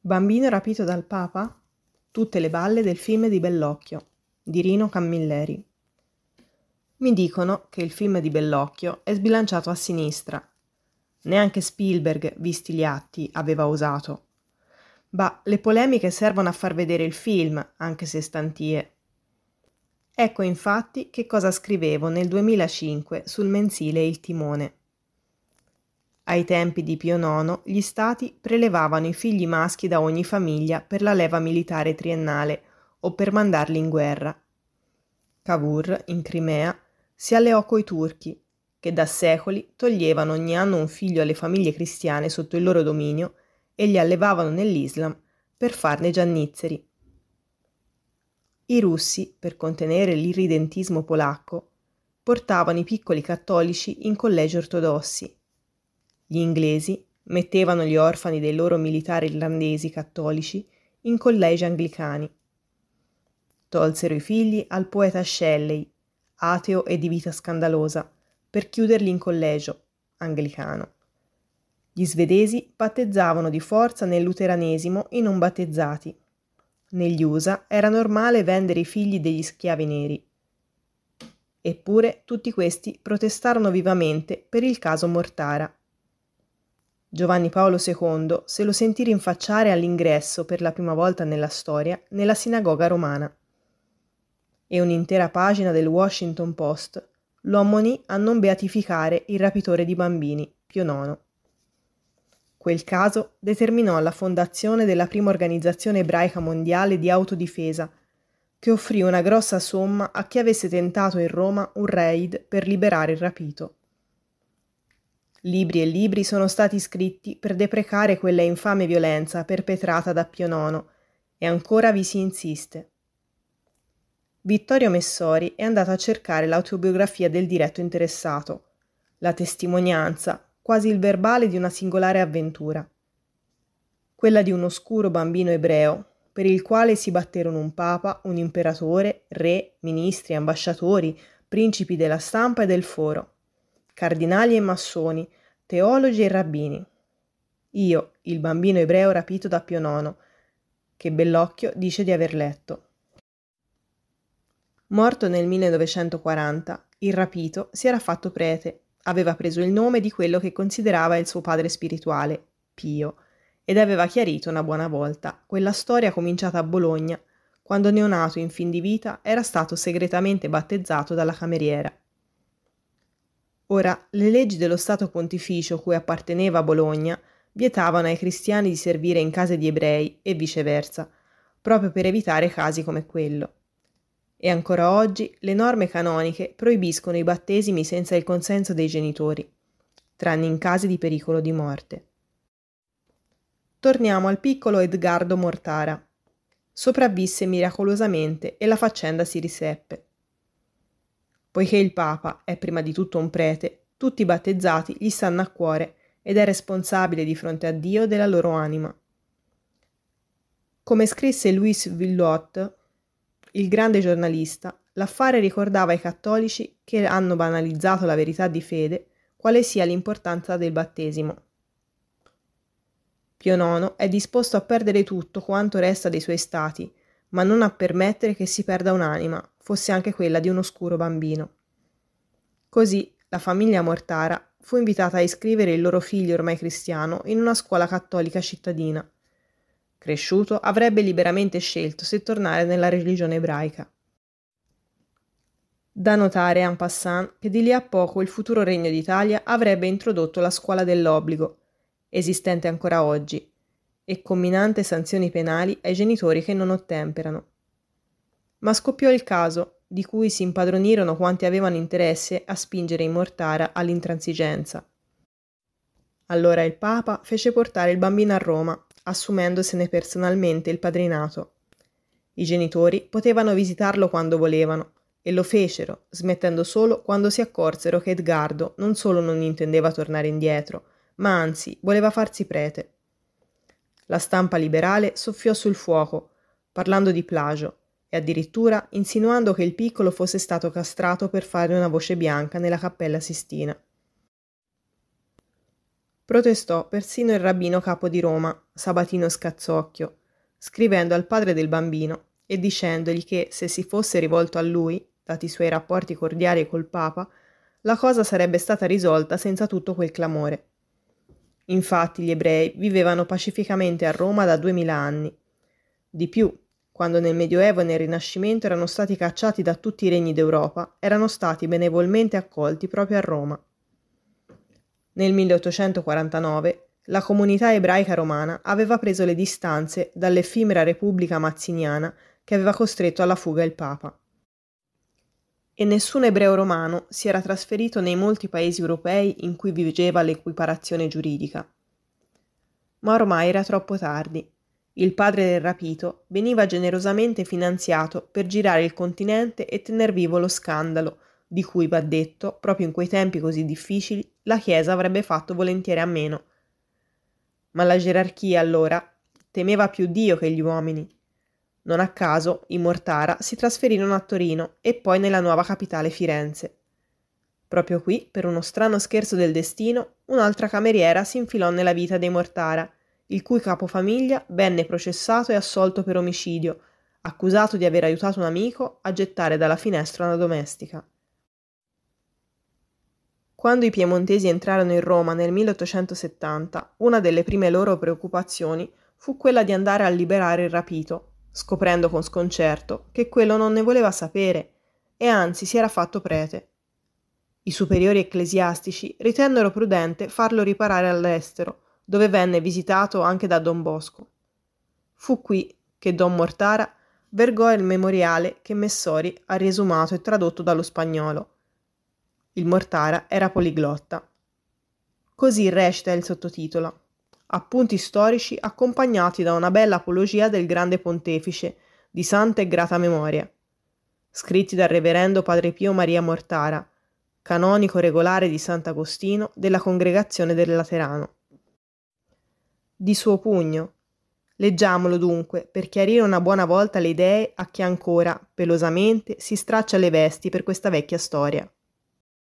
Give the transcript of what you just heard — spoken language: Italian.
Bambino rapito dal Papa? Tutte le balle del film di Bellocchio di Rino Cammilleri. Mi dicono che il film di Bellocchio è sbilanciato a sinistra. Neanche Spielberg, visti gli atti, aveva osato. Ma le polemiche servono a far vedere il film, anche se stantie. Ecco infatti che cosa scrivevo nel 2005 sul mensile Il Timone. Ai tempi di Pio IX gli stati prelevavano i figli maschi da ogni famiglia per la leva militare triennale o per mandarli in guerra. Cavour, in Crimea, si alleò coi turchi, che da secoli toglievano ogni anno un figlio alle famiglie cristiane sotto il loro dominio e li allevavano nell'Islam per farne giannizzeri. I russi, per contenere l'irridentismo polacco, portavano i piccoli cattolici in collegi ortodossi gli inglesi mettevano gli orfani dei loro militari irlandesi cattolici in collegi anglicani. Tolsero i figli al poeta Shelley, ateo e di vita scandalosa, per chiuderli in collegio anglicano. Gli svedesi battezzavano di forza nel luteranesimo i non battezzati. Negli USA era normale vendere i figli degli schiavi neri. Eppure tutti questi protestarono vivamente per il caso Mortara Giovanni Paolo II se lo sentì rinfacciare all'ingresso per la prima volta nella storia nella sinagoga romana. E un'intera pagina del Washington Post lo ammonì a non beatificare il rapitore di bambini, Pio IX. Quel caso determinò la fondazione della prima organizzazione ebraica mondiale di autodifesa, che offrì una grossa somma a chi avesse tentato in Roma un raid per liberare il rapito. Libri e libri sono stati scritti per deprecare quella infame violenza perpetrata da Pio IX e ancora vi si insiste. Vittorio Messori è andato a cercare l'autobiografia del diretto interessato, la testimonianza, quasi il verbale di una singolare avventura. Quella di un oscuro bambino ebreo, per il quale si batterono un papa, un imperatore, re, ministri, ambasciatori, principi della stampa e del foro cardinali e massoni, teologi e rabbini. Io, il bambino ebreo rapito da Pio IX, che Bellocchio dice di aver letto. Morto nel 1940, il rapito si era fatto prete, aveva preso il nome di quello che considerava il suo padre spirituale, Pio, ed aveva chiarito una buona volta quella storia cominciata a Bologna, quando neonato in fin di vita era stato segretamente battezzato dalla cameriera. Ora, le leggi dello Stato pontificio cui apparteneva Bologna vietavano ai cristiani di servire in case di ebrei e viceversa, proprio per evitare casi come quello. E ancora oggi le norme canoniche proibiscono i battesimi senza il consenso dei genitori, tranne in casi di pericolo di morte. Torniamo al piccolo Edgardo Mortara. Sopravvisse miracolosamente e la faccenda si riseppe. Poiché il Papa è prima di tutto un prete, tutti i battezzati gli stanno a cuore ed è responsabile di fronte a Dio della loro anima. Come scrisse Louis Villot, il grande giornalista, l'affare ricordava ai cattolici che hanno banalizzato la verità di fede quale sia l'importanza del battesimo. Pio IX è disposto a perdere tutto quanto resta dei suoi stati ma non a permettere che si perda un'anima, fosse anche quella di un oscuro bambino. Così la famiglia Mortara fu invitata a iscrivere il loro figlio ormai cristiano in una scuola cattolica cittadina. Cresciuto avrebbe liberamente scelto se tornare nella religione ebraica. Da notare en passant che di lì a poco il futuro Regno d'Italia avrebbe introdotto la scuola dell'obbligo, esistente ancora oggi, e comminante sanzioni penali ai genitori che non ottemperano. Ma scoppiò il caso, di cui si impadronirono quanti avevano interesse a spingere i Mortara all'intransigenza. Allora il Papa fece portare il bambino a Roma, assumendosene personalmente il padrinato. I genitori potevano visitarlo quando volevano, e lo fecero, smettendo solo quando si accorsero che Edgardo non solo non intendeva tornare indietro, ma anzi voleva farsi prete. La stampa liberale soffiò sul fuoco, parlando di plagio e addirittura insinuando che il piccolo fosse stato castrato per fare una voce bianca nella cappella Sistina. Protestò persino il rabbino capo di Roma, Sabatino Scazzocchio, scrivendo al padre del bambino e dicendogli che se si fosse rivolto a lui, dati i suoi rapporti cordiali col Papa, la cosa sarebbe stata risolta senza tutto quel clamore. Infatti gli ebrei vivevano pacificamente a Roma da duemila anni. Di più, quando nel Medioevo e nel Rinascimento erano stati cacciati da tutti i regni d'Europa, erano stati benevolmente accolti proprio a Roma. Nel 1849 la comunità ebraica romana aveva preso le distanze dall'effimera repubblica mazziniana che aveva costretto alla fuga il Papa e nessun ebreo romano si era trasferito nei molti paesi europei in cui vigeva l'equiparazione giuridica. Ma ormai era troppo tardi. Il padre del rapito veniva generosamente finanziato per girare il continente e tener vivo lo scandalo, di cui va detto, proprio in quei tempi così difficili, la Chiesa avrebbe fatto volentieri a meno. Ma la gerarchia allora temeva più Dio che gli uomini non a caso, i Mortara si trasferirono a Torino e poi nella nuova capitale Firenze. Proprio qui, per uno strano scherzo del destino, un'altra cameriera si infilò nella vita dei Mortara, il cui capofamiglia venne processato e assolto per omicidio, accusato di aver aiutato un amico a gettare dalla finestra una domestica. Quando i piemontesi entrarono in Roma nel 1870, una delle prime loro preoccupazioni fu quella di andare a liberare il rapito, scoprendo con sconcerto che quello non ne voleva sapere e anzi si era fatto prete. I superiori ecclesiastici ritennero prudente farlo riparare all'estero, dove venne visitato anche da Don Bosco. Fu qui che Don Mortara vergò il memoriale che Messori ha riesumato e tradotto dallo spagnolo. Il Mortara era poliglotta. Così recita il sottotitolo appunti storici accompagnati da una bella apologia del grande pontefice, di santa e grata memoria, scritti dal reverendo padre Pio Maria Mortara, canonico regolare di Sant'Agostino della congregazione del Laterano. Di suo pugno. Leggiamolo dunque per chiarire una buona volta le idee a chi ancora, pelosamente, si straccia le vesti per questa vecchia storia.